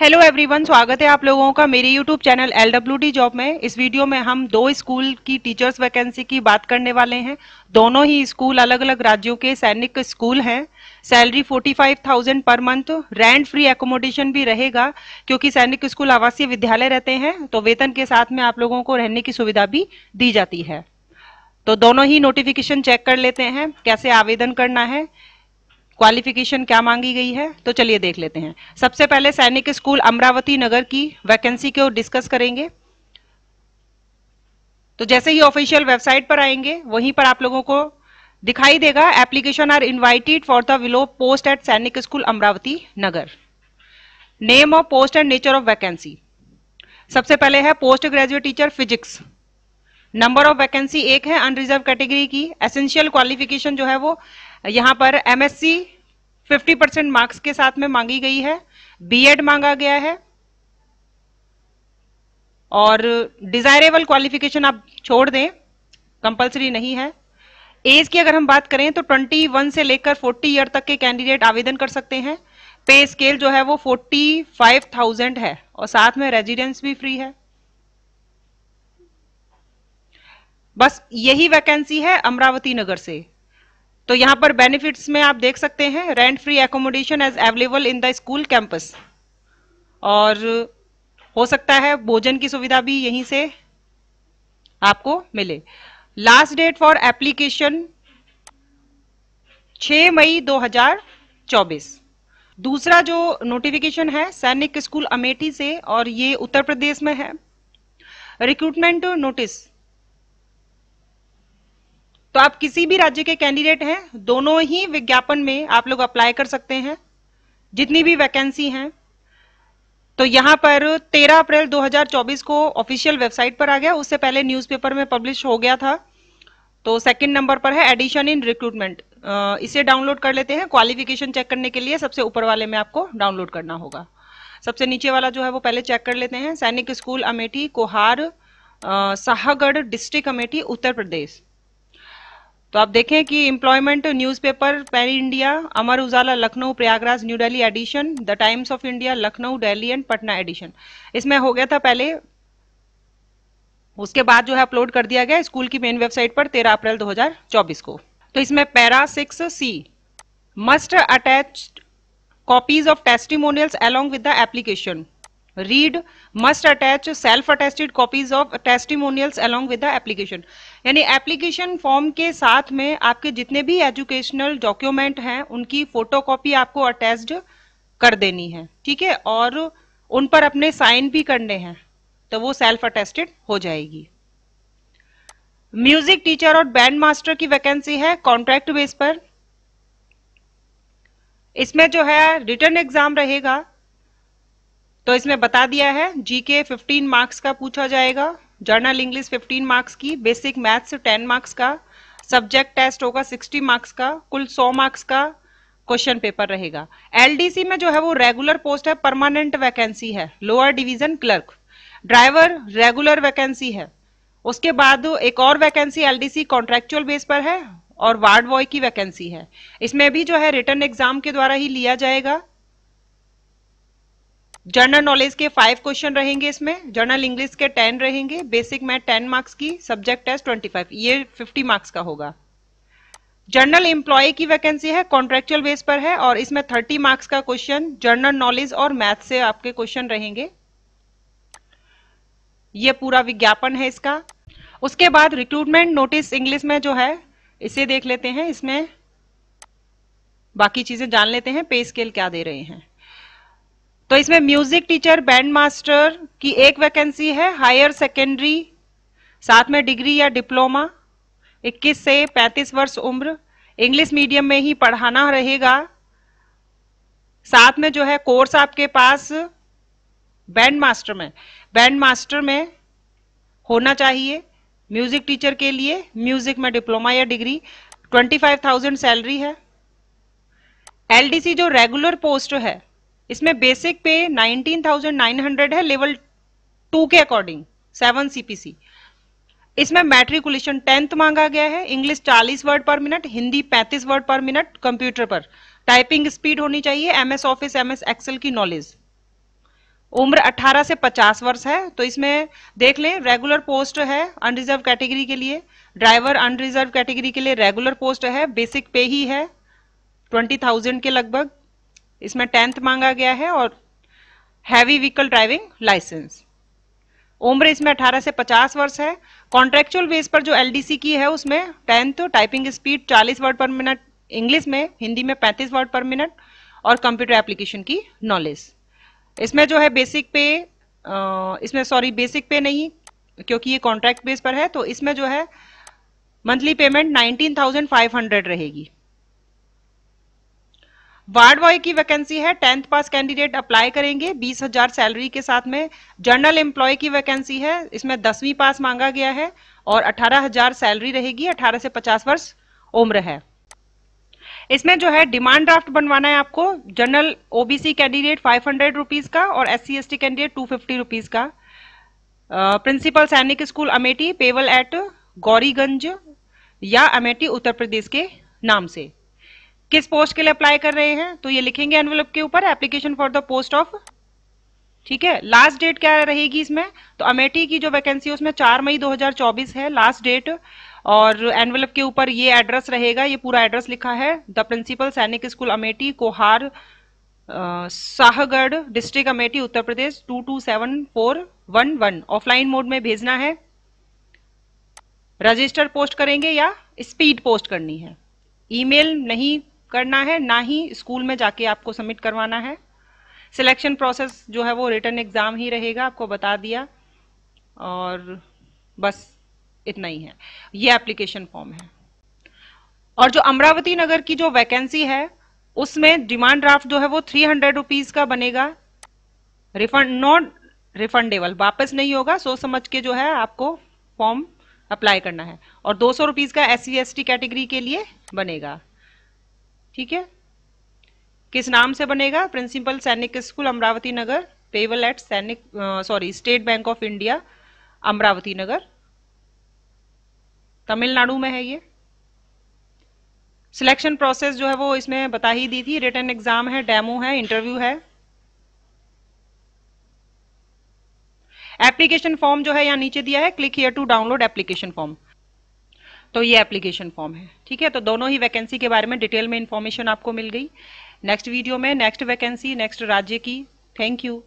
hello everyone स्वागत है आप लोगों का मेरे YouTube channel L W D job में इस वीडियो में हम दो स्कूल की टीचर्स वैकेंसी की बात करने वाले हैं दोनों ही स्कूल अलग अलग राज्यों के सैनिक स्कूल हैं salary 45,000 per month rent free accommodation भी रहेगा क्योंकि सैनिक स्कूल आवासीय विद्यालय रहते हैं तो वेतन के साथ में आप लोगों को रहने की सुविधा भी दी जाती है तो दोनों ही नोटिफिकेशन चेक कर लेते हैं कैसे आवेदन करना है क्वालिफिकेशन क्या मांगी गई है तो चलिए देख लेते हैं सबसे पहले सैनिक स्कूल अमरावती नगर की वैकेंसी को डिस्कस करेंगे तो जैसे ही ऑफिशियल वेबसाइट पर आएंगे वहीं पर आप लोगों को दिखाई देगा application are invited for the below post at Sainik school Amaravati Nagar name of post and nature of vacancy सबसे पहले है post graduate teacher physics number of vacancy एक है अनरिजर्व कैटेगरी की एसेंशियल क्वालिफिकेशन जो है वो यहाँ पर एमएससी 50 परसेंट मार्क्स के साथ में मांगी गई है बीएड मांगा गया है और डिजायरेबल क्वालिफिकेशन आप छोड़ दें कंपलसरी नहीं है एज की अगर हम बात करें तो 21 से लेकर 40 ईयर तक के कैंडिडेट आवेदन कर सकते हैं पे स्केल जो है वो 45,000 है और साथ में रेजिडेंस भी फ्री है बस यही वैकेंसी है अमरावती नगर से तो यहाँ पर बेनिफिट्स में आप देख सकते हैं rent free accommodation as available in the school campus और हो सकता है भोजन की सुविधा भी यहीं से आपको मिले लास्ट डेट फॉर एप्लीकेशन 6 मई 2024 दूसरा जो नोटिफिकेशन है सैनिक स्कूल अमेठी से और ये उत्तर प्रदेश में है रिक्रूटमेंट नोटिस तो आप किसी भी राज्य के कैंडिडेट हैं दोनों ही विज्ञापन में आप लोग अप्लाई कर सकते हैं जितनी भी वैकेंसी हैं तो यहां पर 13 अप्रैल 2024 को ऑफिशियल वेबसाइट पर आ गया उससे पहले न्यूज़पेपर में पब्लिश हो गया था तो सेकंड नंबर पर है एडिशन इन रिक्रूटमेंट इसे डाउनलोड कर लेते हैं क्वालिफिकेशन चेक करने के लिए सबसे ऊपर वाले में आपको डाउनलोड करना होगा सबसे नीचे वाला जो है वो पहले चेक कर लेते हैं सैनिक स्कूल अमेठी कोहार शाहगढ़ डिस्ट्रिक्ट अमेठी उत्तर प्रदेश तो आप देखें कि news newspaper pan India Amar Ujala Lucknow Prayagraj new Delhi edition the Times of India Lucknow Delhi and Patna edition इसमें हो गया था पहले उसके बाद जो है अपलोड कर दिया गया स्कूल की मेन वेबसाइट पर 13 अप्रैल 2024 को तो इसमें para six C must attach copies of testimonials along with the application read must attach self attested copies of testimonials along with the application यानी एप्लीकेशन फॉर्म के साथ में आपके जितने भी एजुकेशनल डॉक्यूमेंट हैं उनकी फोटोकॉपी आपको अटैच्ड कर देनी है ठीक है और उन पर अपने साइन भी करने हैं तो वो सेल्फ अटेस्टेड हो जाएगी म्यूजिक टीचर और बैंड मास्टर की वैकेंसी है कॉन्ट्रैक्ट बेस पर इसमें जो है रिटर्न एग्जाम रहेगा तो इसमें बता दिया है जीके 15 मार्क्स का पूछा जाएगा जर्नल इंग्लिश 15 मार्क्स की बेसिक मैथ्स 10 मार्क्स का सब्जेक्ट टेस्ट होगा 60 मार्क्स का कुल 100 मार्क्स का क्वेश्चन पेपर रहेगा एलडीसी में जो है वो रेगुलर पोस्ट है परमानेंट वैकेंसी है lower division clerk driver regular vacancy है उसके बाद एक और वैकेंसी एलडीसी कॉन्ट्रेक्चुअल बेस पर है और वार्ड बॉय की वैकेंसी है इसमें भी जो है रिटर्न एग्जाम के द्वारा ही लिया जाएगा जर्नल नॉलेज के फाइव क्वेश्चन रहेंगे इसमें जर्नल इंग्लिश के टेन रहेंगे बेसिक मैथ टेन मार्क्स की सब्जेक्ट टेस्ट ट्वेंटी फाइव ये फिफ्टी मार्क्स का होगा जर्नल एम्प्लॉय की वैकेंसी है कॉन्ट्रेक्चुअल बेस पर है और इसमें थर्टी मार्क्स का क्वेश्चन जर्नल नॉलेज और मैथ से आपके क्वेश्चन रहेंगे ये पूरा विज्ञापन है इसका उसके बाद रिक्रूटमेंट नोटिस इंग्लिश में जो है इसे देख लेते हैं इसमें बाकी चीजें जान लेते हैं पे स्केल क्या दे रहे हैं तो इसमें म्यूजिक टीचर बैंड मास्टर की एक वैकेंसी है हायर सेकेंडरी साथ में डिग्री या डिप्लोमा 21 से 35 वर्ष उम्र इंग्लिश मीडियम में ही पढ़ाना रहेगा साथ में जो है कोर्स आपके पास बैंड मास्टर में बैंड मास्टर में होना चाहिए म्यूजिक टीचर के लिए म्यूजिक में डिप्लोमा या डिग्री 25,000 सैलरी है एलडीसी जो रेगुलर पोस्ट है इसमें बेसिक पे 19,900 है लेवल टू के अकॉर्डिंग सेवन सीपीसी इसमें मैट्रिकुलेशन टेंथ मांगा गया है English 40 word per minute Hindi 35 word per minute computer पर टाइपिंग स्पीड होनी चाहिए एमएस ऑफिस एमएस एक्सेल की नॉलेज उम्र 18 से 50 वर्ष है तो इसमें देख लें रेगुलर पोस्ट है अनरिजर्व कैटेगरी के लिए ड्राइवर अनरिजर्व कैटेगरी के लिए रेगुलर पोस्ट है बेसिक पे ही है ट्वेंटी के लगभग इसमें टेंथ मांगा गया है और हैवी व्हीकल ड्राइविंग लाइसेंस उम्र इसमें 18 से 50 वर्ष है कॉन्ट्रेक्चुअल बेस पर जो एलडीसी की है उसमें tenth typing speed 40 word per minute English में हिंदी में 35 वर्ड पर मिनट और कंप्यूटर एप्लीकेशन की नॉलेज इसमें जो है बेसिक पे इसमें सॉरी बेसिक पे नहीं क्योंकि ये कॉन्ट्रैक्ट बेस पर है तो इसमें जो है मंथली पेमेंट नाइनटीन रहेगी वार्ड बॉय की वैकेंसी है टेंथ पास कैंडिडेट अप्लाई करेंगे बीस हजार सैलरी के साथ में जनरल एम्प्लॉय की वैकेंसी है इसमें दसवीं पास मांगा गया है और अठारह हजार सैलरी रहेगी अठारह से पचास वर्ष उम्र है इसमें जो है डिमांड ड्राफ्ट बनवाना है आपको general OBC candidate five hundred rupees का और S C S T candidate two fifty rupees का principal Sainik school Amethi payable at Gauriganj या अमेठी उत्तर प्रदेश के नाम से किस पोस्ट के लिए अप्लाई कर रहे हैं तो ये लिखेंगे एनवेलप के ऊपर application for the post of ठीक है लास्ट डेट क्या रहेगी इसमें तो अमेठी की जो वैकेंसी है उसमें चार मई 2024 है लास्ट डेट और एनवेलप के ऊपर ये एड्रेस रहेगा ये पूरा एड्रेस लिखा है the principal Sainik school Amethi Kohar Shahgarh district Amethi Uttar Pradesh two two seven four one one offline mode में भेजना है रजिस्टर पोस्ट करेंगे या स्पीड पोस्ट करनी है ईमेल नहीं करना है ना ही स्कूल में जाके आपको सबमिट करवाना है सिलेक्शन प्रोसेस जो है वो रिटर्न एग्ज़ाम ही रहेगा आपको बता दिया और बस इतना ही है ये एप्लीकेशन फॉर्म है और जो अमरावती नगर की जो वैकेंसी है उसमें डिमांड ड्राफ्ट जो है वो थ्री हंड्रेड रुपीज़ का बनेगा रिफंड नॉट रिफंडेबल वापस नहीं होगा सोच समझ के जो है आपको फॉर्म अप्लाई करना है और दो सौ रुपीज़ का एस सी कैटेगरी के लिए बनेगा ठीक है किस नाम से बनेगा principal Sainik school Amaravati Nagar payable at Sainik sorry State Bank of India Amaravati Nagar Tamil Nadu में है ये सिलेक्शन प्रोसेस जो है वो इसमें बता ही दी थी रिटर्न एग्जाम है डेमो है इंटरव्यू है एप्लीकेशन फॉर्म जो है यहाँ नीचे दिया है click here to download application form तो ये एप्लीकेशन फॉर्म है ठीक है तो दोनों ही वैकेंसी के बारे में डिटेल में इन्फॉर्मेशन आपको मिल गई नेक्स्ट वीडियो में नेक्स्ट वैकेंसी नेक्स्ट राज्य की थैंक यू